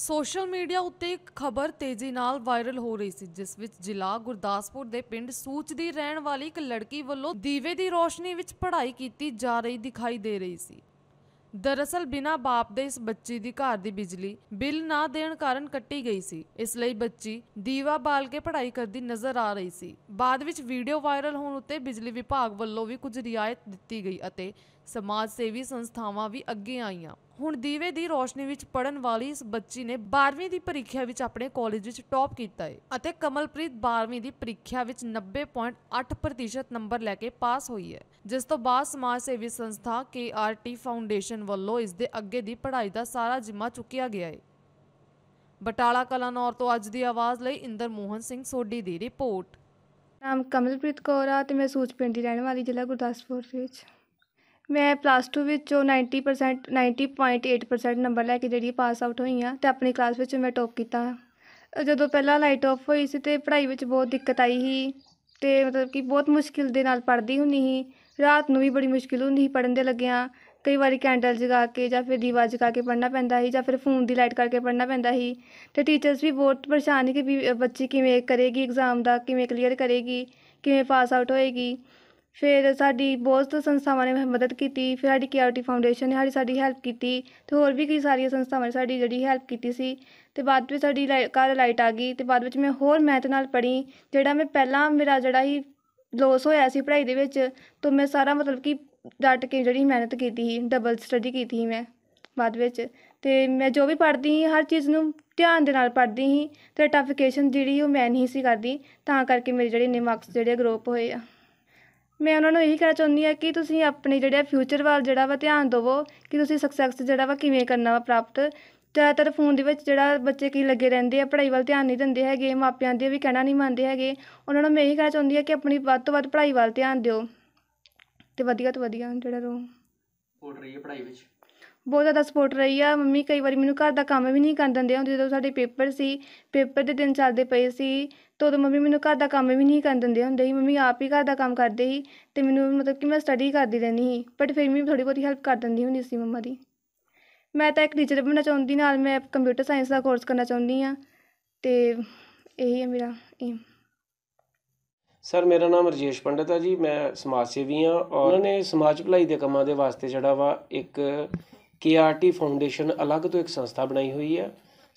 social media ਉੱਤੇ ਇੱਕ ਖਬਰ ਤੇਜ਼ੀ ਨਾਲ ਵਾਇਰਲ ਹੋ ਰਹੀ ਸੀ ਜਿਸ ਵਿੱਚ ਜ਼ਿਲ੍ਹਾ ਗੁਰਦਾਸਪੁਰ ਦੇ ਪਿੰਡ ਸੂਚ ਦੀ ਰਹਿਣ ਵਾਲੀ ਇੱਕ ਲੜਕੀ ਵੱਲੋਂ ਦੀਵੇ ਦੀ ਰੋਸ਼ਨੀ ਵਿੱਚ ਪੜ੍ਹਾਈ ਕੀਤੀ ਜਾ ਰਹੀ ਦਿਖਾਈ ਦੇ ਰਹੀ ਸੀ ਦਰਅਸਲ ਬਿਨਾ ਬਾਪ ਦੇ ਇਸ ਬੱਚੀ ਦੀ ਘਰ ਦੀ ਬਿਜਲੀ ਬਿੱਲ ਨਾ ਦੇਣ ਕਾਰਨ ਕੱਟੀ ਗਈ ਸੀ ਇਸ ਲਈ ਬੱਚੀ ਦੀਵਾ ਬਾਲ ਕੇ ਪੜ੍ਹਾਈ ਕਰਦੀ ਨਜ਼ਰ ਆ ਰਹੀ ਸੀ ਬਾਅਦ ਵਿੱਚ ਵੀਡੀਓ ਵਾਇਰਲ ਹੋਣ ਉੱਤੇ ਬਿਜਲੀ ਵਿਭਾਗ ਵੱਲੋਂ ਵੀ ਕੁਝ ਰਿਆਇਤ ਦਿੱਤੀ ਗਈ ਅਤੇ ਸਮਾਜ ਸੇਵੀ ਸੰਸਥਾਵਾਂ ਵੀ ਅੱਗੇ ਆਈਆਂ ਹੁਣ ਦੀਵੇ ਦੀ ਰੋਸ਼ਨੀ ਵਿੱਚ ਪੜਨ ਵਾਲੀ ਇਸ ਬੱਚੀ ਨੇ 12ਵੀਂ ਦੀ ਪ੍ਰੀਖਿਆ ਵਿੱਚ ਆਪਣੇ ਕਾਲਜ ਵਿੱਚ ਟੌਪ ਕੀਤਾ ਹੈ ਅਤੇ ਕਮਲਪ੍ਰੀਤ 12ਵੀਂ ਦੀ ਪ੍ਰੀਖਿਆ ਵਿੱਚ 90.8% ਨੰਬਰ ਲੈ ਕੇ ਪਾਸ ਹੋਈ ਹੈ ਜਿਸ ਤੋਂ ਬਾਅਦ ਸਮਾਜ ਸੇਵੀ ਸੰਸਥਾ KRT ਫਾਊਂਡੇਸ਼ਨ ਵੱਲੋਂ ਇਸ ਦੇ ਅੱਗੇ ਦੀ ਪੜ੍ਹਾਈ ਦਾ ਸਾਰਾ ਜ਼ਿੰਮਾ ਚੁੱਕਿਆ ਗਿਆ ਹੈ ਬਟਾਲਾ ਕਲਾਨੌਰ ਤੋਂ ਅੱਜ ਦੀ ਆਵਾਜ਼ ਲਈ ਇੰਦਰ ਮੋਹਨ ਸਿੰਘ ਸੋਢੀ ਦੀ ਰਿਪੋਰਟ ਨਾਮ ਕਮਲਪ੍ਰੀਤ ਕੌਰ ਆ ਤੇ ਮੈਂ ਸੂਚ ਪਿੰਡ ਦੀ ਰਹਿਣ ਵਾਲੀ ਜ਼ਿਲ੍ਹਾ ਗੁਰਦਾਸਪੁਰ ਵਿੱਚ ਮੈਂ ਪਲੱਸ ਵਿੱਚ ਵਿੱਚੋਂ 90% 90.8% ਨੰਬਰ ਲੈ ਕੇ ਜਿਹੜੀ ਪਾਸ ਆਊਟ ਹੋਈ ਆ ਤੇ ਆਪਣੀ ਕਲਾਸ ਵਿੱਚ ਮੈਂ ਟੋਪ ਕੀਤਾ ਜਦੋਂ ਪਹਿਲਾਂ ਲਾਈਟ ਆਫ ਹੋਈ ਸੀ ਤੇ ਪੜ੍ਹਾਈ ਵਿੱਚ ਬਹੁਤ ਦਿੱਕਤ ਆਈ ਸੀ ਤੇ ਮਤਲਬ ਕਿ ਬਹੁਤ ਮੁਸ਼ਕਿਲ ਦੇ ਨਾਲ ਪੜ੍ਹਦੀ ਹੁੰਨੀ ਸੀ ਰਾਤ ਨੂੰ ਵੀ ਬੜੀ ਮੁਸ਼ਕਿਲ ਹੁੰਦੀ ਸੀ ਪੜ੍ਹਨ ਦੇ ਲੱਗਿਆਂ ਕਈ ਵਾਰੀ ਕੈਂਡਲ ਜਗਾ ਕੇ ਜਾਂ ਫਿਰ ਦੀਵਾ ਜਗਾ ਕੇ ਪੜ੍ਹਨਾ ਪੈਂਦਾ ਸੀ ਜਾਂ ਫਿਰ ਫੋਨ ਦੀ ਲਾਈਟ ਕਰਕੇ ਪੜ੍ਹਨਾ ਪੈਂਦਾ ਸੀ ਤੇ ਟੀਚਰਸ ਵੀ ਬਹੁਤ ਪਰੇਸ਼ਾਨ ਸੀ ਕਿ ਬੱਚੀ ਕਿਵੇਂ ਕਰੇਗੀ ਐਗਜ਼ਾਮ ਦਾ ਕਿਵੇਂ ਕਲੀਅਰ ਕਰੇਗੀ ਕਿਵੇਂ ਪਾਸ ਆਊਟ ਹੋਏਗੀ ਫਿਰ ਸਾਡੀ ਬਹੁਤ ਸੰਸਥਾਵਾਂ ਨੇ ਮਦਦ ਕੀਤੀ ਫਿਰ ਸਾਡੀ ਕੇਆਰਟੀ ਫਾਊਂਡੇਸ਼ਨ ਨੇ ਸਾਡੀ ਸਾਡੀ ਹੈਲਪ ਕੀਤੀ ਤੇ ਹੋਰ ਵੀ ਕਈ ਸਾਰੀਆਂ ਸੰਸਥਾਵਾਂ ਨੇ ਸਾਡੀ ਜਿਹੜੀ ਹੈਲਪ ਕੀਤੀ ਸੀ ਤੇ ਬਾਅਦ ਵਿੱਚ ਸਾਡੀ ਘਰ ਲਾਈਟ ਆ ਗਈ ਤੇ ਬਾਅਦ ਵਿੱਚ ਮੈਂ ਹੋਰ ਮੈਥ ਨਾਲ ਪੜ੍ਹੀ ਜਿਹੜਾ ਮੈਂ ਪਹਿਲਾਂ ਮੇਰਾ ਜਿਹੜਾ ਹੀ ਲੋਸ ਹੋਇਆ ਸੀ ਪੜ੍ਹਾਈ ਦੇ ਵਿੱਚ ਤੋਂ ਮੈਂ ਸਾਰਾ ਮਤਲਬ ਕਿ ਡਟ ਕੇ ਜਿਹੜੀ ਮਿਹਨਤ ਕੀਤੀ ਸੀ ਡਬਲ ਸਟੱਡੀ ਕੀਤੀ ਸੀ ਮੈਂ ਬਾਅਦ ਵਿੱਚ ਤੇ ਮੈਂ ਜੋ ਵੀ ਪੜ੍ਹਦੀ ਸੀ ਹਰ ਚੀਜ਼ ਨੂੰ ਧਿਆਨ ਦੇ ਨਾਲ ਪੜ੍ਹਦੀ ਸੀ ਤੇ ਟਫਿਕੇਸ਼ਨ ਜਿਹੜੀ ਉਹ ਮੈਂ ਨਹੀਂ ਸੀ ਕਰਦੀ ਤਾਂ ਕਰਕੇ ਮੇਰੇ ਜਿਹੜੇ ਇੰਨੇ ਮਾਰਕਸ ਜਿਹੜੇ ਗਰੋਪ ਹੋਏ ਆ ਮੈਂ ਉਹਨਾਂ ਨੂੰ ਇਹੀ ਕਹਿਣਾ ਚਾਹੁੰਦੀ ਹਾਂ ਕਿ ਤੁਸੀਂ ਆਪਣੇ ਜਿਹੜਾ ਫਿਊਚਰ ਵੱਲ ਜਿਹੜਾ ਵਾ ਧਿਆਨ ਦਿਵੋ ਕਿ ਤੁਸੀਂ ਸਕਸੈਸ ਜਿਹੜਾ ਵਾ ਕਿਵੇਂ ਕਰਨਾ ਵਾ ਪ੍ਰਾਪਤ ਜ਼ਿਆਦਾਤਰ ਫੋਨ ਦੇ ਵਿੱਚ ਜਿਹੜਾ ਬੱਚੇ ਕੀ ਲੱਗੇ ਰਹਿੰਦੇ ਆ ਪੜ੍ਹਾਈ ਵੱਲ ਧਿਆਨ ਨਹੀਂ ਦਿੰਦੇ ਹੈਗੇ ਮਾਪਿਆਂ ਦੇ ਵੀ ਕਹਿਣਾ ਨਹੀਂ ਮੰਨਦੇ ਹੈਗੇ ਉਹਨਾਂ ਨੂੰ ਮੈਂ ਇਹੀ ਕਹਿਣਾ ਚਾਹੁੰਦੀ ਹਾਂ ਕਿ ਆਪਣੀ ਵੱਧ ਤੋਂ ਵੱਧ ਪੜ੍ਹਾਈ ਵੱਲ ਧਿਆਨ ਦਿਓ ਤੇ ਵਧੀਆ ਤੋਂ ਵਧੀਆ ਜਿਹੜਾ ਰੋ ਹੋ ਰਹੀ ਹੈ ਪੜ੍ਹਾਈ ਵਿੱਚ ਬਹੁਤ ਜ਼ਿਆਦਾ ਸਪੋਰਟ ਰਹੀ ਆ ਮੰਮੀ ਕਈ ਵਾਰੀ ਮੈਨੂੰ ਘਰ ਦਾ ਕੰਮ ਵੀ ਨਹੀਂ ਕਰਨ ਦਿੰਦੇ ਹੁੰਦੇ ਜਦੋਂ ਸਾਡੇ ਪੇਪਰ ਸੀ ਪੇਪਰ ਦੇ ਦਿਨ ਚੱਲਦੇ ਪਏ ਸੀ ਤਾਂ ਉਦੋਂ ਮੰਮੀ ਮੈਨੂੰ ਘਰ ਦਾ ਕੰਮ ਵੀ ਨਹੀਂ ਕਰਨ ਦਿੰਦੇ ਹੁੰਦੇ ਸੀ ਮੰਮੀ ਆਪ ਹੀ ਘਰ ਦਾ ਕੰਮ ਕਰਦੇ ਸੀ ਤੇ ਮੈਨੂੰ ਮਤਲਬ ਕਿ ਮੈਂ ਸਟੱਡੀ ਕਰਦੀ ਰਹਿੰਦੀ ਸੀ ਬਟ ਫਿਰ ਵੀ ਥੋੜੀ ਬਹੁਤੀ ਹੈਲਪ ਕਰ ਦਿੰਦੀ ਹੁੰਦੀ ਸੀ ਮੰਮਾ ਦੀ ਮੈਂ ਤਾਂ ਇੱਕ ਟੀਚਰ ਬਣਨਾ ਚਾਹੁੰਦੀ ਨਾਲ ਮੈਂ ਕੰਪਿਊਟਰ ਸਾਇੰਸ ਦਾ ਕੋਰਸ ਕਰਨਾ ਚਾਹੁੰਦੀ ਆ ਤੇ ਇਹੀ ਹੈ ਮੇਰਾ ਏਮ ਸਰ ਮੇਰਾ ਨਾਮ ਰਜੇਸ਼ ਪੰਡਤ ਆ ਜੀ ਮੈਂ ਸਮਾਜ ਸੇਵੀ ਆ ਔਰ ਉਹਨਾਂ ਨੇ ਸਮਾਜ ਭਲਾਈ ਦੇ ਕੰਮਾਂ ਦੇ ਵਾਸਤੇ ਜਿਹੜਾ ਵਾ ਇੱਕ ਕੇਆਰਟੀ ਫਾਊਂਡੇਸ਼ਨ ਅਲੱਗ ਤੋਂ ਇੱਕ ਸੰਸਥਾ ਬਣਾਈ ਹੋਈ ਹੈ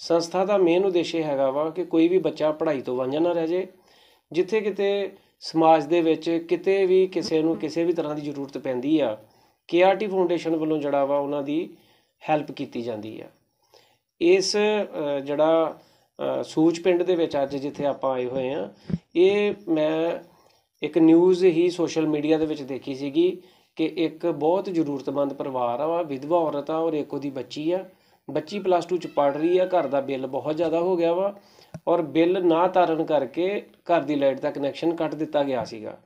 ਸੰਸਥਾ ਦਾ ਮੇਨ ਉਦੇਸ਼ ਇਹ ਹੈਗਾ ਵਾ ਕਿ ਕੋਈ ਵੀ ਬੱਚਾ ਪੜ੍ਹਾਈ ਤੋਂ ਵਾਂਝਾ ਨਾ ਰਹਿ ਜਾਏ ਜਿੱਥੇ ਕਿਤੇ ਸਮਾਜ ਦੇ ਵਿੱਚ ਕਿਤੇ ਵੀ ਕਿਸੇ ਨੂੰ ਕਿਸੇ ਵੀ ਤਰ੍ਹਾਂ ਦੀ ਜ਼ਰੂਰਤ ਪੈਂਦੀ ਆ ਕੇਆਰਟੀ ਫਾਊਂਡੇਸ਼ਨ ਵੱਲੋਂ ਜਿਹੜਾ ਵਾ ਉਹਨਾਂ ਦੀ ਹੈਲਪ ਕੀਤੀ ਜਾਂਦੀ ਆ ਇਸ ਜਿਹੜਾ ਸੂਚ ਪਿੰਡ ਦੇ ਵਿੱਚ ਅੱਜ ਜਿੱਥੇ ਆਪਾਂ ਆਏ ਹੋਏ ਆ ਇਹ ਮੈਂ ਇੱਕ ਨਿਊਜ਼ ਹੀ ਸੋਸ਼ਲ ਮੀਡੀਆ ਦੇ ਵਿੱਚ ਦੇਖੀ ਸੀਗੀ ਕਿ ਇੱਕ ਬਹੁਤ ਜ਼ਰੂਰਤਮੰਦ ਪਰਿਵਾਰ ਆ ਵਾ ਵਿਧਵਾ ਔਰਤ ਆ ਔਰ ਇੱਕ ਉਹਦੀ ਬੱਚੀ ਆ ਬੱਚੀ ਪਲੱਸ 2 ਚ ਪੜ ਰਹੀ ਆ ਘਰ ਦਾ ਬਿੱਲ ਬਹੁਤ ਜ਼ਿਆਦਾ ਹੋ ਗਿਆ ਵਾ ਔਰ ਬਿੱਲ ਨਾ ਤਾਰਨ ਕਰਕੇ ਘਰ ਦੀ ਲਾਈਟ ਦਾ ਕਨੈਕਸ਼ਨ ਕੱਟ ਦਿੱਤਾ ਗਿਆ ਸੀਗਾ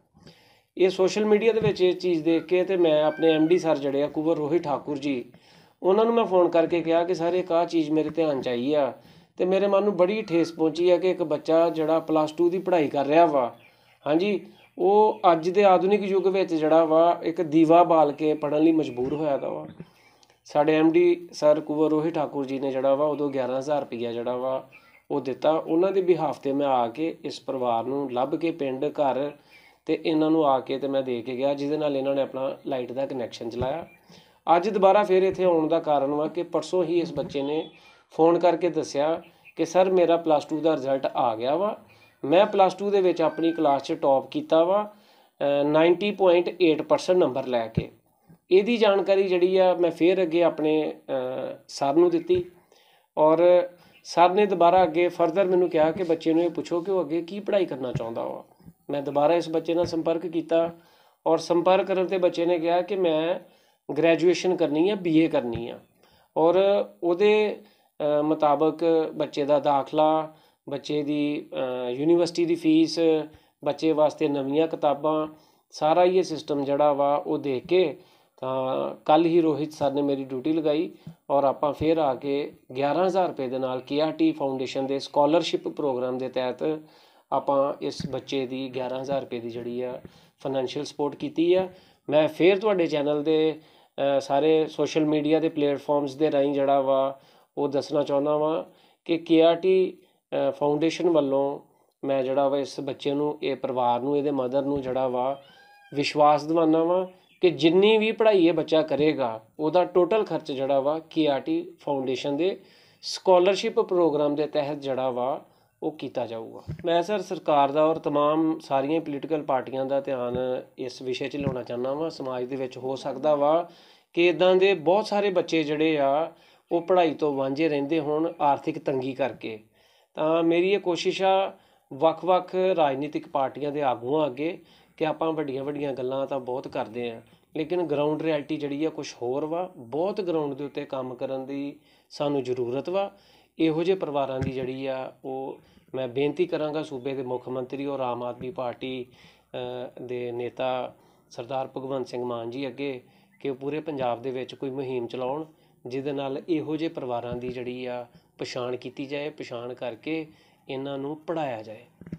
ਇਹ ਸੋਸ਼ਲ ਮੀਡੀਆ ਦੇ ਵਿੱਚ ਇਹ ਚੀਜ਼ ਦੇਖ ਕੇ ਤੇ ਮੈਂ ਆਪਣੇ ਐਮਡੀ ਸਰ ਜਿਹੜੇ ਆ ਕੁਵਰ ਰੋਹਿਤ ਠਾਕੁਰ ਜੀ ਉਹਨਾਂ ਨੂੰ ਮੈਂ ਫੋਨ ਕਰਕੇ ਕਿਹਾ ਕਿ ਸਰ ਇੱਕ ਆ ਚੀਜ਼ ਮੇਰੇ ਧਿਆਨ ਚ ਆਈ ਆ ਤੇ ਮੇਰੇ ਮਨ ਨੂੰ ਬੜੀ ਠੇਸ ਪਹੁੰਚੀ ਆ ਕਿ ਇੱਕ ਬੱਚਾ ਜਿਹੜਾ ਪਲੱਸ 2 ਦੀ ਪੜ੍ਹਾਈ ਕਰ ਰਿਹਾ ਵਾ ਹਾਂਜੀ ਉਹ ਅੱਜ ਦੇ ਆਧੁਨਿਕ ਯੁੱਗ ਵਿੱਚ ਜਿਹੜਾ ਵਾ ਇੱਕ ਦੀਵਾ ਬਾਲ ਕੇ ਪੜਨ ਲਈ ਮਜਬੂਰ ਹੋਇਆ ਦਾ ਵਾ ਸਾਡੇ ਐਮਡੀ ਸਰ ਕੁਵਰ ਰੋਹਿਤ ਠਾਕੁਰ ਜੀ ਨੇ ਜਿਹੜਾ ਵਾ ਉਦੋਂ 11000 ਰੁਪਇਆ ਜਿਹੜਾ ਵਾ ਉਹ ਦਿੱਤਾ ਉਹਨਾਂ ਦੇ ਬਿਹਾਫ ਤੇ ਮੈਂ ਆ ਕੇ ਇਸ ਪਰਿਵਾਰ ਨੂੰ ਲੱਭ ਕੇ ਪਿੰਡ ਘਰ ਤੇ ਇਹਨਾਂ ਨੂੰ ਆ ਕੇ ਤੇ ਮੈਂ ਦੇ ਕੇ ਗਿਆ ਜਿਹਦੇ ਨਾਲ ਇਹਨਾਂ ਨੇ ਆਪਣਾ ਲਾਈਟ ਦਾ ਕਨੈਕਸ਼ਨ ਚਲਾਇਆ ਅੱਜ ਦੁਬਾਰਾ ਫਿਰ ਇੱਥੇ ਆਉਣ ਦਾ ਕਾਰਨ ਵਾ ਕਿ ਪਰਸੋਂ ਹੀ ਇਸ ਬੱਚੇ ਨੇ ਫੋਨ ਕਰਕੇ ਦੱਸਿਆ ਕਿ ਸਰ ਮੇਰਾ ਪਲੱਸ 2 ਦਾ ਰਿਜ਼ਲਟ ਆ ਗਿਆ ਵਾ ਮੈਂ ਪਲੱਸ 2 ਦੇ ਵਿੱਚ ਆਪਣੀ ਕਲਾਸ 'ਚ ਟੌਪ ਕੀਤਾ ਵਾ 90.8% ਨੰਬਰ ਲੈ ਕੇ ਇਹਦੀ ਜਾਣਕਾਰੀ ਜਿਹੜੀ ਆ ਮੈਂ ਫੇਰ ਅੱਗੇ ਆਪਣੇ ਸਰ ਨੂੰ ਦਿੱਤੀ ਔਰ ਸਰ ਨੇ ਦੁਬਾਰਾ ਅੱਗੇ ਫਰਦਰ ਮੈਨੂੰ ਕਿਹਾ ਕਿ ਬੱਚੇ ਨੂੰ ਇਹ ਪੁੱਛੋ ਕਿ ਉਹ ਅੱਗੇ ਕੀ ਪੜ੍ਹਾਈ ਕਰਨਾ ਚਾਹੁੰਦਾ ਵਾ ਮੈਂ ਦੁਬਾਰਾ ਇਸ ਬੱਚੇ ਨਾਲ ਸੰਪਰਕ ਕੀਤਾ ਔਰ ਸੰਪਰਕ ਕਰਨ ਤੇ ਬੱਚੇ ਨੇ ਕਿਹਾ ਕਿ ਮੈਂ ਗ੍ਰੈਜੂਏਸ਼ਨ ਕਰਨੀ ਆ ਬੀਏ ਕਰਨੀ ਆ ਔਰ ਉਹਦੇ ਮੁਤਾਬਕ ਬੱਚੇ ਦਾ ਦਾਖਲਾ ਬੱਚੇ ਦੀ ਯੂਨੀਵਰਸਿਟੀ ਦੀ ਫੀਸ ਬੱਚੇ ਵਾਸਤੇ ਨਵੀਆਂ ਕਿਤਾਬਾਂ ਸਾਰਾ ਇਹ ਸਿਸਟਮ ਜਿਹੜਾ ਵਾ ਉਹ ਦੇਖ ਕੇ ਤਾਂ ਕੱਲ ਹੀ ਰੋਹਿਤ ਸਰ ਨੇ ਮੇਰੀ ਡਿਊਟੀ ਲਗਾਈ ਔਰ ਆਪਾਂ ਫੇਰ ਆ ਕੇ 11000 ਰੁਪਏ ਦੇ ਨਾਲ ਕੇਆਰਟੀ ਫਾਊਂਡੇਸ਼ਨ ਦੇ ਸਕਾਲਰਸ਼ਿਪ ਪ੍ਰੋਗਰਾਮ ਦੇ ਤਹਿਤ ਆਪਾਂ ਇਸ ਬੱਚੇ ਦੀ 11000 ਰੁਪਏ ਦੀ ਜਿਹੜੀ ਆ ਫਾਈਨੈਂਸ਼ੀਅਲ ਸਪੋਰਟ ਕੀਤੀ ਆ ਮੈਂ ਫੇਰ ਤੁਹਾਡੇ ਚੈਨਲ ਦੇ ਸਾਰੇ ਸੋਸ਼ਲ ਮੀਡੀਆ ਦੇ ਪਲੇਟਫਾਰਮਸ ਦੇ ਰਾਹੀਂ ਜਿਹੜਾ ਵਾ ਉਹ ਦੱਸਣਾ ਚਾਹੁੰਦਾ ਵਾਂ ਕਿ ਕੇਆਰਟੀ ਫਾਊਂਡੇਸ਼ਨ ਵੱਲੋਂ ਮੈਂ ਜਿਹੜਾ ਵਾ ਇਸ ਬੱਚੇ ਨੂੰ ਇਹ ਪਰਿਵਾਰ ਨੂੰ ਇਹਦੇ ਮਦਰ ਨੂੰ ਜਿਹੜਾ ਵਾ ਵਿਸ਼ਵਾਸ ਦਿਵਾਨਾ ਵਾ ਕਿ ਜਿੰਨੀ ਵੀ ਪੜ੍ਹਾਈ ਇਹ ਬੱਚਾ ਕਰੇਗਾ ਉਹਦਾ ਟੋਟਲ ਖਰਚ ਜਿਹੜਾ ਵਾ ਕੇਆਰਟੀ ਫਾਊਂਡੇਸ਼ਨ ਦੇ ਸਕਾਲਰਸ਼ਿਪ ਪ੍ਰੋਗਰਾਮ ਦੇ ਤਹਿਤ ਜਿਹੜਾ ਵਾ ਉਹ ਕੀਤਾ ਜਾਊਗਾ ਮੈਂ ਸਰ ਸਰਕਾਰ ਦਾ ਔਰ तमाम ਸਾਰੀਆਂ ਪੋਲੀਟੀਕਲ ਪਾਰਟੀਆਂ ਦਾ ਧਿਆਨ ਇਸ ਵਿਸ਼ੇ 'ਚ ਲਿਆਉਣਾ ਚਾਹੁੰਦਾ ਵਾਂ ਸਮਾਜ ਦੇ ਵਿੱਚ ਹੋ ਸਕਦਾ ਵਾ ਕਿ ਇਦਾਂ ਦੇ ਬਹੁਤ ਸਾਰੇ ਬੱਚੇ ਜਿਹੜੇ ਆ ਉਹ ਪੜ੍ਹਾਈ ਤੋਂ ਵਾਂਝੇ ਰਹਿੰਦੇ ਹੋਣ ਆਰਥਿਕ ਤੰਗੀ ਕਰਕੇ ਤਾਂ ਮੇਰੀ ਇਹ ਕੋਸ਼ਿਸ਼ ਆ ਵੱਖ-ਵੱਖ ਰਾਜਨੀਤਿਕ ਪਾਰਟੀਆਂ ਦੇ ਆਗੂਆਂ ਅੱਗੇ ਕਿ ਆਪਾਂ ਵੱਡੀਆਂ-ਵੱਡੀਆਂ ਗੱਲਾਂ ਤਾਂ ਬਹੁਤ ਕਰਦੇ ਆ ਲੇਕਿਨ ਗਰਾਊਂਡ ਰਿਐਲਿਟੀ ਜਿਹੜੀ ਆ ਕੁਝ ਹੋਰ ਵਾ ਬਹੁਤ ਗਰਾਊਂਡ ਦੇ ਉੱਤੇ ਕੰਮ ਕਰਨ ਦੀ ਸਾਨੂੰ ਜ਼ਰੂਰਤ ਵਾ ਇਹੋ ਜਿਹੇ ਪਰਿਵਾਰਾਂ ਦੀ ਜਿਹੜੀ ਆ ਉਹ ਮੈਂ ਬੇਨਤੀ ਕਰਾਂਗਾ ਸੂਬੇ ਦੇ ਮੁੱਖ ਮੰਤਰੀ ਔਰ ਆਮ ਆਦਮੀ ਪਾਰਟੀ ਦੇ ਨੇਤਾ ਸਰਦਾਰ ਭਗਵੰਤ ਸਿੰਘ ਮਾਨ ਜੀ ਅੱਗੇ ਕਿ ਪੂਰੇ ਪੰਜਾਬ ਦੇ ਵਿੱਚ ਕੋਈ ਮੁਹਿੰਮ ਚਲਾਉਣ ਜਿਹਦੇ ਨਾਲ ਇਹੋ ਜਿਹੇ ਪਰਿਵਾਰਾਂ ਦੀ ਜਿਹੜੀ ਆ ਪਛਾਣ ਕੀਤੀ ਜਾਏ ਪਛਾਣ ਕਰਕੇ ਇਹਨਾਂ ਨੂੰ ਪੜ੍ਹਾਇਆ ਜਾਏ